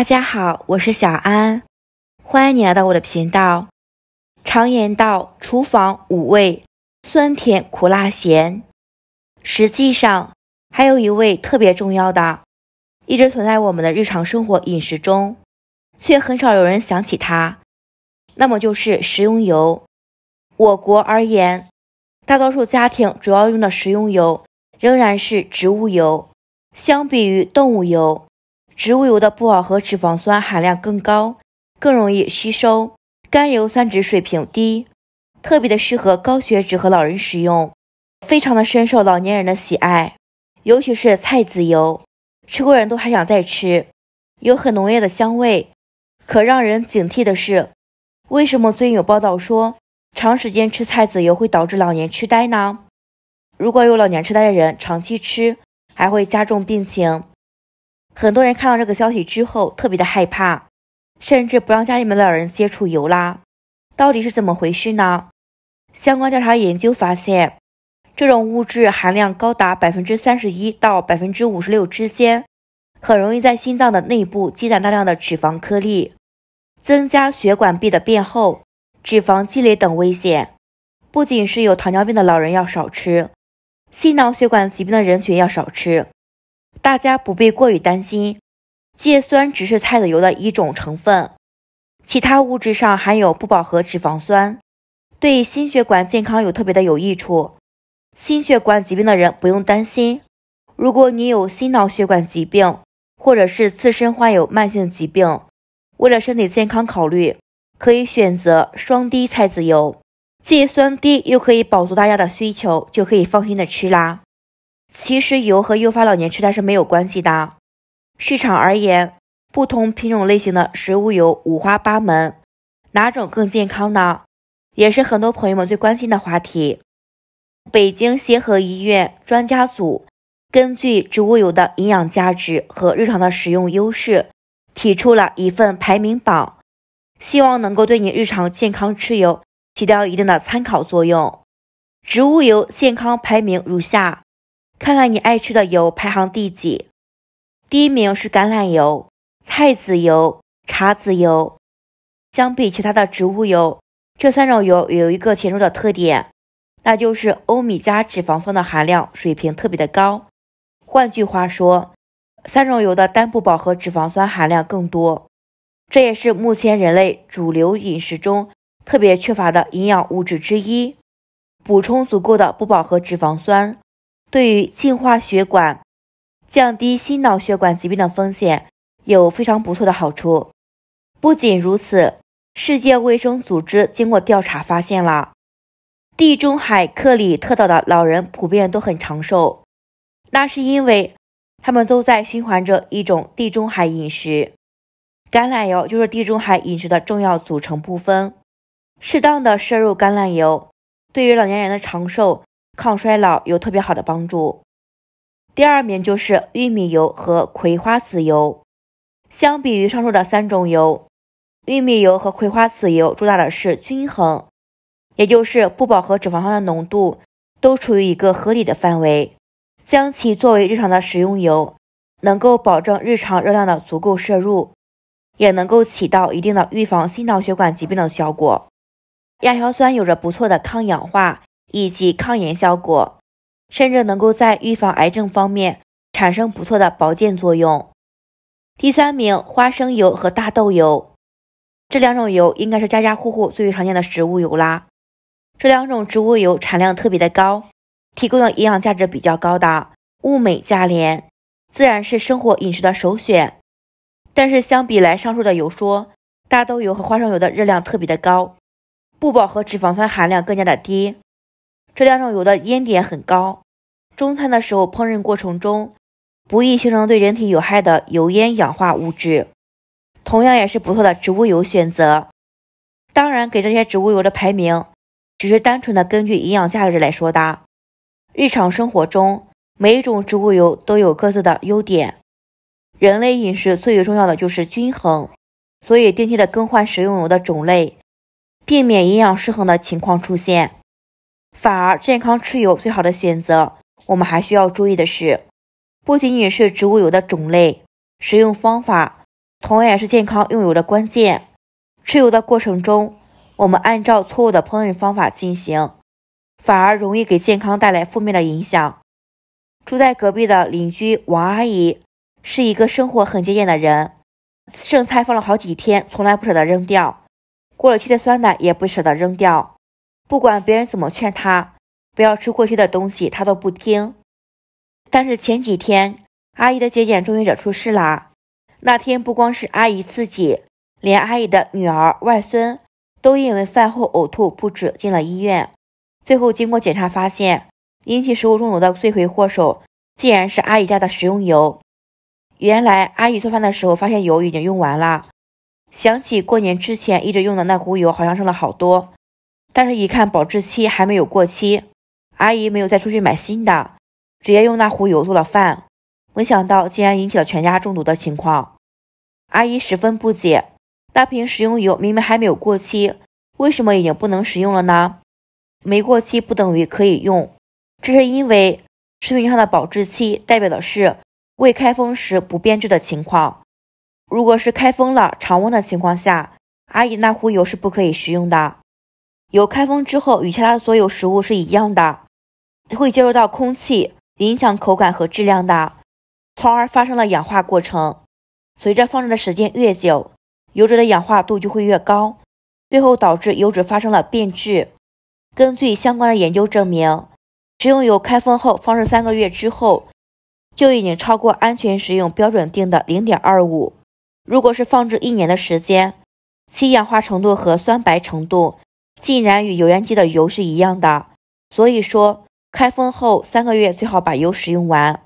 大家好，我是小安，欢迎你来到我的频道。常言道，厨房五味，酸甜苦辣咸。实际上，还有一味特别重要的，一直存在我们的日常生活饮食中，却很少有人想起它。那么就是食用油。我国而言，大多数家庭主要用的食用油仍然是植物油，相比于动物油。植物油的不饱和脂肪酸含量更高，更容易吸收，甘油三酯水平低，特别的适合高血脂和老人食用，非常的深受老年人的喜爱，尤其是菜籽油，吃过人都还想再吃，有很浓烈的香味。可让人警惕的是，为什么最近有报道说长时间吃菜籽油会导致老年痴呆呢？如果有老年痴呆的人长期吃，还会加重病情。很多人看到这个消息之后特别的害怕，甚至不让家里面的老人接触油啦。到底是怎么回事呢？相关调查研究发现，这种物质含量高达百分之三十一到百分之五十六之间，很容易在心脏的内部积攒大量的脂肪颗粒，增加血管壁的变厚、脂肪积累等危险。不仅是有糖尿病的老人要少吃，心脑血管疾病的人群要少吃。大家不必过于担心，芥酸只是菜籽油的一种成分，其他物质上含有不饱和脂肪酸，对心血管健康有特别的有益处。心血管疾病的人不用担心，如果你有心脑血管疾病，或者是自身患有慢性疾病，为了身体健康考虑，可以选择双低菜籽油，芥酸低又可以满足大家的需求，就可以放心的吃啦。其实油和诱发老年痴呆是没有关系的。市场而言，不同品种类型的食物油五花八门，哪种更健康呢？也是很多朋友们最关心的话题。北京协和医院专家组根据植物油的营养价值和日常的使用优势，提出了一份排名榜，希望能够对你日常健康吃油起到一定的参考作用。植物油健康排名如下。看看你爱吃的油排行第几？第一名是橄榄油、菜籽油、茶籽油。相比其他的植物油，这三种油有一个显著的特点，那就是欧米伽脂肪酸的含量水平特别的高。换句话说，三种油的单不饱和脂肪酸含量更多。这也是目前人类主流饮食中特别缺乏的营养物质之一。补充足够的不饱和脂肪酸。对于净化血管、降低心脑血管疾病的风险，有非常不错的好处。不仅如此，世界卫生组织经过调查发现了，地中海克里特岛的老人普遍都很长寿，那是因为他们都在循环着一种地中海饮食，橄榄油就是地中海饮食的重要组成部分。适当的摄入橄榄油，对于老年人的长寿。抗衰老有特别好的帮助。第二名就是玉米油和葵花籽油。相比于上述的三种油，玉米油和葵花籽油主打的是均衡，也就是不饱和脂肪酸的浓度都处于一个合理的范围。将其作为日常的食用油，能够保证日常热量的足够摄入，也能够起到一定的预防心脑血管疾病的效果。亚硝酸有着不错的抗氧化。以及抗炎效果，甚至能够在预防癌症方面产生不错的保健作用。第三名，花生油和大豆油，这两种油应该是家家户户最为常见的植物油啦。这两种植物油产量特别的高，提供的营养价值比较高的，物美价廉，自然是生活饮食的首选。但是相比来上述的油说，大豆油和花生油的热量特别的高，不饱和脂肪酸含量更加的低。这两种油的烟点很高，中餐的时候烹饪过程中不易形成对人体有害的油烟氧化物质，同样也是不错的植物油选择。当然，给这些植物油的排名只是单纯的根据营养价值来说的。日常生活中，每一种植物油都有各自的优点。人类饮食最重要的就是均衡，所以定期的更换食用油的种类，避免营养失衡的情况出现。反而健康吃油最好的选择。我们还需要注意的是，不仅仅是植物油的种类、食用方法，同样也是健康用油的关键。吃油的过程中，我们按照错误的烹饪方法进行，反而容易给健康带来负面的影响。住在隔壁的邻居王阿姨是一个生活很节俭的人，剩菜放了好几天，从来不舍得扔掉；过了期的酸奶也不舍得扔掉。不管别人怎么劝他不要吃过期的东西，他都不听。但是前几天，阿姨的节俭终于惹出事啦。那天不光是阿姨自己，连阿姨的女儿、外孙都因为饭后呕吐不止进了医院。最后经过检查发现，引起食物中毒的罪魁祸首竟然是阿姨家的食用油。原来阿姨做饭的时候发现油已经用完了，想起过年之前一直用的那壶油，好像剩了好多。但是，一看保质期还没有过期，阿姨没有再出去买新的，直接用那壶油做了饭。没想到竟然引起了全家中毒的情况。阿姨十分不解，那瓶食用油明明还没有过期，为什么已经不能食用了呢？没过期不等于可以用，这是因为食品上的保质期代表的是未开封时不变质的情况。如果是开封了、常温的情况下，阿姨那壶油是不可以食用的。油开封之后，与其他的所有食物是一样的，会接触到空气，影响口感和质量的，从而发生了氧化过程。随着放置的时间越久，油脂的氧化度就会越高，最后导致油脂发生了变质。根据相关的研究证明，食用油开封后放置三个月之后，就已经超过安全食用标准定的零点二五。如果是放置一年的时间，其氧化程度和酸白程度。竟然与油烟机的油是一样的，所以说开封后三个月最好把油使用完，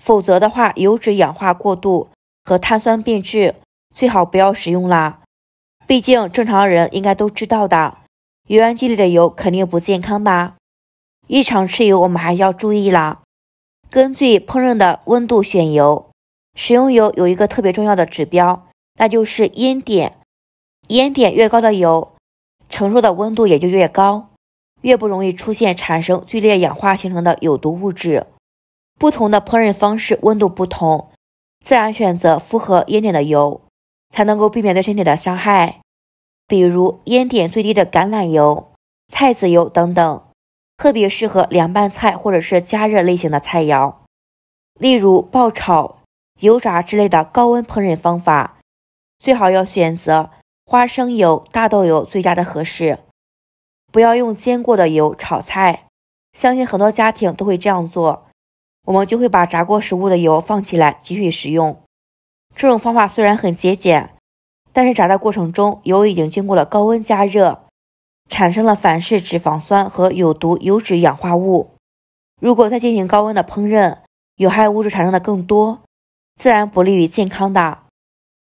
否则的话油脂氧化过度和碳酸变质，最好不要使用啦。毕竟正常人应该都知道的，油烟机里的油肯定不健康吧？日常吃油我们还要注意啦，根据烹饪的温度选油，食用油有一个特别重要的指标，那就是烟点，烟点越高的油。承受的温度也就越高，越不容易出现产生剧烈氧化形成的有毒物质。不同的烹饪方式温度不同，自然选择符合烟点的油，才能够避免对身体的伤害。比如烟点最低的橄榄油、菜籽油等等，特别适合凉拌菜或者是加热类型的菜肴，例如爆炒、油炸之类的高温烹饪方法，最好要选择。花生油、大豆油最佳的合适，不要用煎过的油炒菜。相信很多家庭都会这样做，我们就会把炸过食物的油放起来继续食用。这种方法虽然很节俭，但是炸的过程中油已经经过了高温加热，产生了反式脂肪酸和有毒油脂氧化物。如果再进行高温的烹饪，有害物质产生的更多，自然不利于健康的。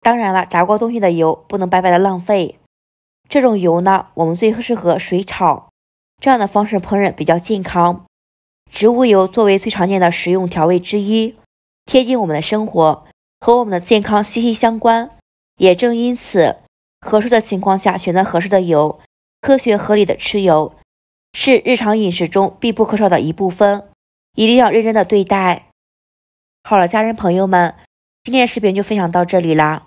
当然了，炸过东西的油不能白白的浪费。这种油呢，我们最适合水炒，这样的方式烹饪比较健康。植物油作为最常见的食用调味之一，贴近我们的生活和我们的健康息息相关。也正因此，合适的情况下选择合适的油，科学合理的吃油，是日常饮食中必不可少的一部分，一定要认真的对待。好了，家人朋友们，今天的视频就分享到这里啦。